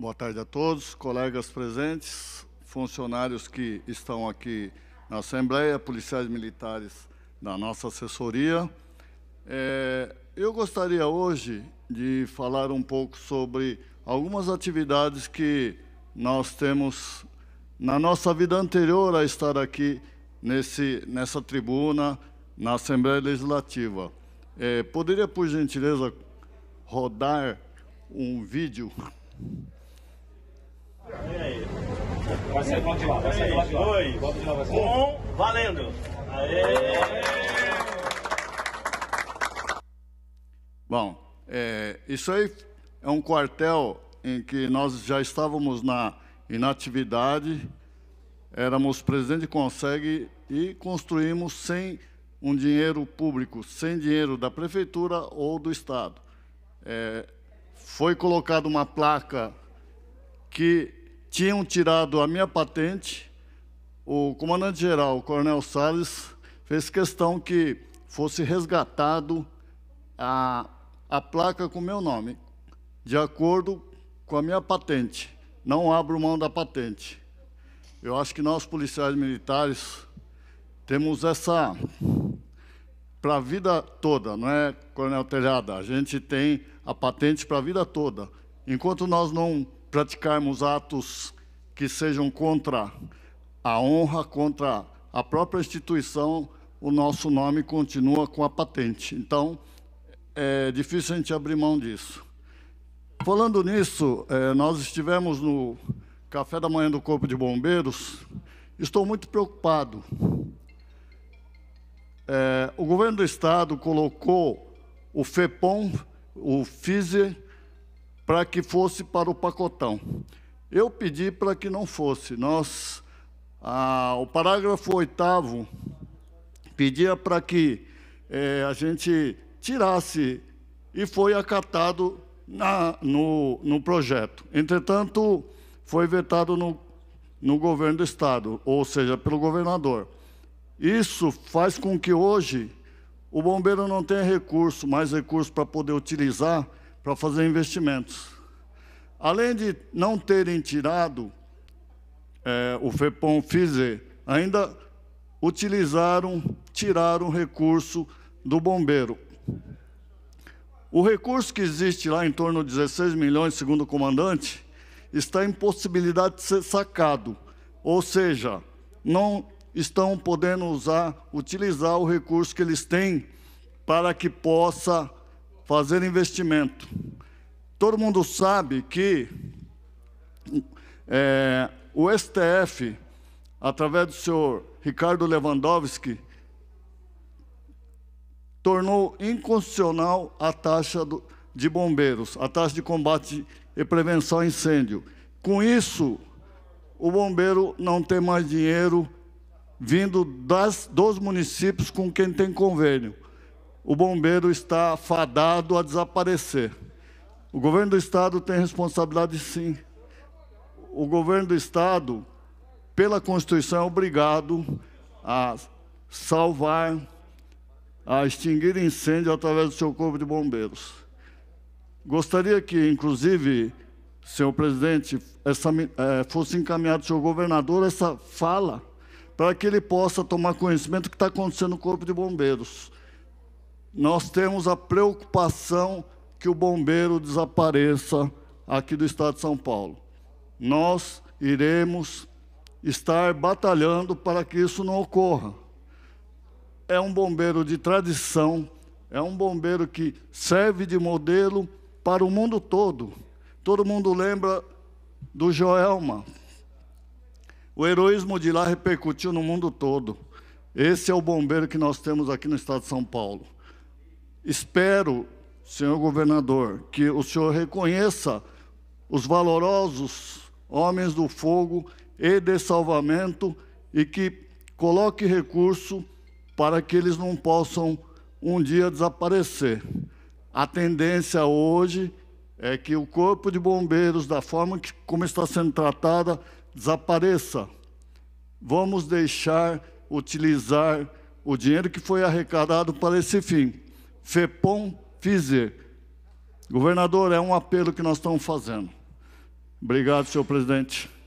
Boa tarde a todos, colegas presentes, funcionários que estão aqui na Assembleia, policiais militares da nossa assessoria. É, eu gostaria hoje de falar um pouco sobre algumas atividades que nós temos na nossa vida anterior a estar aqui nesse, nessa tribuna, na Assembleia Legislativa. É, poderia, por gentileza, rodar um vídeo? Vai sair, volta de lá, vai sair, volta de lá. Dois, de Um, valendo. Aê! Bom, é, isso aí é um quartel em que nós já estávamos na inatividade, éramos presidente de consegue e construímos sem um dinheiro público, sem dinheiro da prefeitura ou do Estado. É, foi colocada uma placa que tinham tirado a minha patente, o comandante-geral, Coronel Salles, fez questão que fosse resgatado a, a placa com meu nome, de acordo com a minha patente. Não abro mão da patente. Eu acho que nós, policiais militares, temos essa para a vida toda, não é, Coronel Telhada? A gente tem a patente para a vida toda. Enquanto nós não praticarmos atos que sejam contra a honra, contra a própria instituição, o nosso nome continua com a patente. Então, é difícil a gente abrir mão disso. Falando nisso, é, nós estivemos no café da manhã do Corpo de Bombeiros. Estou muito preocupado. É, o governo do Estado colocou o FEPOM, o FISE, para que fosse para o pacotão. Eu pedi para que não fosse. Nós, o parágrafo oitavo pedia para que é, a gente tirasse e foi acatado na, no, no projeto. Entretanto, foi vetado no, no governo do Estado, ou seja, pelo governador. Isso faz com que hoje o bombeiro não tenha recurso, mais recurso para poder utilizar para fazer investimentos. Além de não terem tirado é, o FEPOM FISE, ainda utilizaram, tiraram recurso do bombeiro. O recurso que existe lá, em torno de 16 milhões, segundo o comandante, está em possibilidade de ser sacado, ou seja, não estão podendo usar, utilizar o recurso que eles têm para que possa fazer investimento. Todo mundo sabe que é, o STF, através do senhor Ricardo Lewandowski, tornou inconstitucional a taxa do, de bombeiros, a taxa de combate e prevenção a incêndio. Com isso, o bombeiro não tem mais dinheiro vindo das, dos municípios com quem tem convênio o bombeiro está fadado a desaparecer. O governo do estado tem responsabilidade, sim. O governo do estado, pela Constituição, é obrigado a salvar, a extinguir incêndio através do seu corpo de bombeiros. Gostaria que, inclusive, senhor presidente, essa, é, fosse encaminhado ao senhor governador essa fala, para que ele possa tomar conhecimento do que está acontecendo no corpo de bombeiros nós temos a preocupação que o bombeiro desapareça aqui do estado de São Paulo. Nós iremos estar batalhando para que isso não ocorra. É um bombeiro de tradição, é um bombeiro que serve de modelo para o mundo todo. Todo mundo lembra do Joelma. O heroísmo de lá repercutiu no mundo todo. Esse é o bombeiro que nós temos aqui no estado de São Paulo. Espero, senhor governador, que o senhor reconheça os valorosos homens do fogo e de salvamento e que coloque recurso para que eles não possam um dia desaparecer. A tendência hoje é que o corpo de bombeiros, da forma que, como está sendo tratada, desapareça. Vamos deixar utilizar o dinheiro que foi arrecadado para esse fim. FEPOM Fizer, Governador, é um apelo que nós estamos fazendo. Obrigado, senhor presidente.